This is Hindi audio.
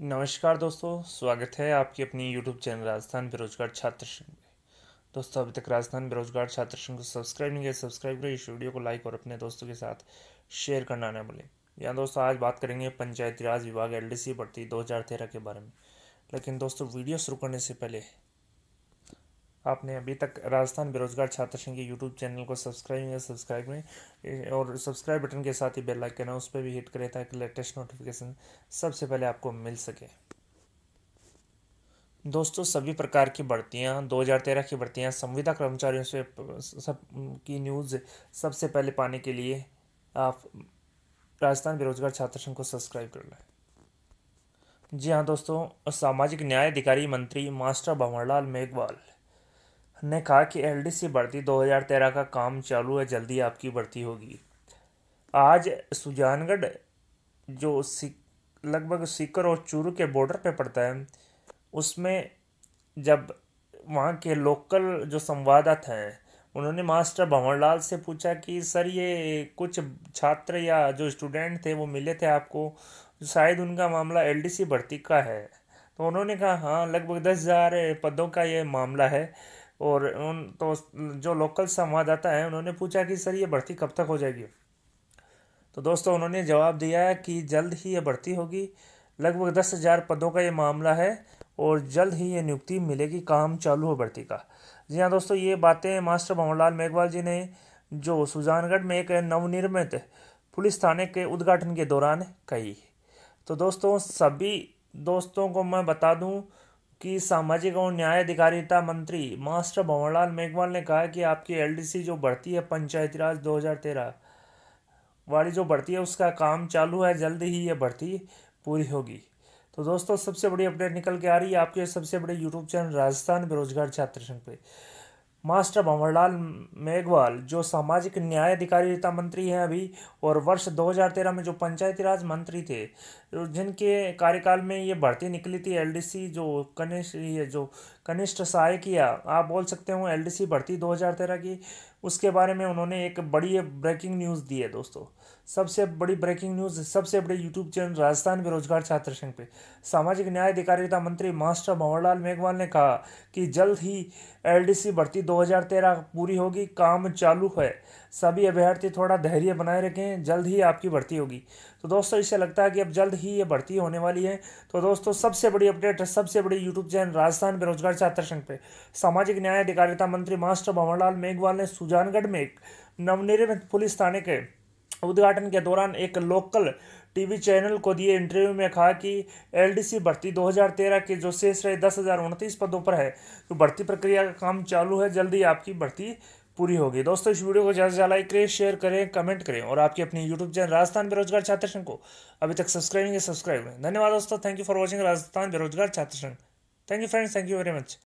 नमस्कार दोस्तों स्वागत है आपकी अपनी यूट्यूब चैनल राजस्थान बेरोजगार छात्र संघ में दोस्तों अभी तक राजस्थान बेरोजगार छात्र संघ को सब्सक्राइब नहीं किया सब्सक्राइब करें इस वीडियो को लाइक और अपने दोस्तों के साथ शेयर करना ना भूलें यहाँ दोस्तों आज बात करेंगे पंचायती राज विभाग एल डी भर्ती दो के बारे में लेकिन दोस्तों वीडियो शुरू करने से पहले आपने अभी तक राजस्थान बेरोजगार छात्र संघ के यूट्यूब चैनल को सब्सक्राइब या सब्सक्राइब में और सब्सक्राइब बटन के साथ ही बेल आइकन है उस पर भी हिट करें ताकि लेटेस्ट नोटिफिकेशन सबसे पहले आपको मिल सके दोस्तों सभी प्रकार की भर्तियाँ 2013 की भर्तियाँ संविदा कर्मचारियों से सब की न्यूज़ सबसे पहले पाने के लिए आप राजस्थान बेरोजगार छात्र संघ को सब्सक्राइब कर लें जी हाँ दोस्तों सामाजिक न्याय अधिकारी मंत्री मास्टर भंवरलाल मेघवाल ने कहा कि एलडीसी भर्ती 2013 का काम चालू है जल्दी आपकी भर्ती होगी आज सुजानगढ़ जो सिक लगभग सीकर और चूरू के बॉर्डर पे पड़ता है उसमें जब वहाँ के लोकल जो संवाददाता हैं उन्होंने मास्टर भंवरलाल से पूछा कि सर ये कुछ छात्र या जो स्टूडेंट थे वो मिले थे आपको शायद उनका मामला एलडीसी भर्ती का है तो उन्होंने कहा हाँ लगभग दस हज़ार पदों का ये मामला है और उन तो जो लोकल संवाददाता है उन्होंने पूछा कि सर ये भर्ती कब तक हो जाएगी तो दोस्तों उन्होंने जवाब दिया कि जल्द ही ये भर्ती होगी लगभग दस हज़ार पदों का ये मामला है और जल्द ही ये नियुक्ति मिलेगी काम चालू हो भर्ती का जी हाँ दोस्तों ये बातें मास्टर भंवरलाल मेघवाल जी ने जो सुजानगढ़ में एक नवनिर्मित पुलिस थाने के उद्घाटन के दौरान कही तो दोस्तों सभी दोस्तों को मैं बता दूं कि सामाजिक और न्याय अधिकारिता मंत्री मास्टर भंवरलाल मेघवाल ने कहा कि आपकी एलडीसी जो बढ़ती है पंचायती राज 2013 वाली जो बढ़ती है उसका काम चालू है जल्द ही ये बढ़ती पूरी होगी तो दोस्तों सबसे बड़ी अपडेट निकल के आ रही है आपके सबसे बड़े यूट्यूब चैनल राजस्थान बेरोजगार छात्र संघ पे मास्टर भंवरलाल मेघवाल जो सामाजिक न्याय अधिकारिता मंत्री हैं अभी और वर्ष 2013 में जो पंचायती राज मंत्री थे तो जिनके कार्यकाल में ये भर्ती निकली थी एलडीसी जो कनिष्ठ ये जो कनिष्ठ सहायक या आप बोल सकते हो एलडीसी भर्ती 2013 की उसके बारे में उन्होंने एक बड़ी ब्रेकिंग न्यूज़ दी है दोस्तों सबसे बड़ी ब्रेकिंग न्यूज़ सबसे बड़े यूट्यूब चैनल राजस्थान बेरोजगार छात्र संघ पे सामाजिक न्याय अधिकारिता मंत्री मास्टर भंवरलाल मेघवाल ने कहा कि जल्द ही एलडीसी भर्ती 2013 पूरी होगी काम चालू है सभी अभ्यर्थी थोड़ा धैर्य बनाए रखें जल्द ही आपकी भर्ती होगी तो दोस्तों इससे लगता है कि अब जल्द ही ये भर्ती होने वाली है तो दोस्तों सबसे बड़ी अपडेट है सबसे बड़ी यूट्यूब चैनल राजस्थान बेरोजगार छात्र संघ पे सामाजिक न्याय अधिकारिता मंत्री मास्टर भंवरलाल मेघवाल ने सुजानगढ़ में नवनिर्मित पुलिस थाने के उद्घाटन के दौरान एक लोकल टीवी चैनल को दिए इंटरव्यू में कहा कि एलडीसी भर्ती 2013 के जो शेष रहे दस हज़ार उनतीस पदों पर है तो भर्ती प्रक्रिया का काम चालू है जल्दी आपकी भर्ती पूरी होगी दोस्तों इस वीडियो को ज़्यादा से ज़्यादा लाइक करें शेयर करें कमेंट करें और आपके अपने यूट्यूब चैनल राजस्थान बेरोजगार छात्र संघ को अभी तक सब्सक्राइब नहीं सब्सक्राइब करें धन्यवाद दोस्तों thank you for watching Rajasthan बेरोजगार छात्र संघ thank you friends thank you very much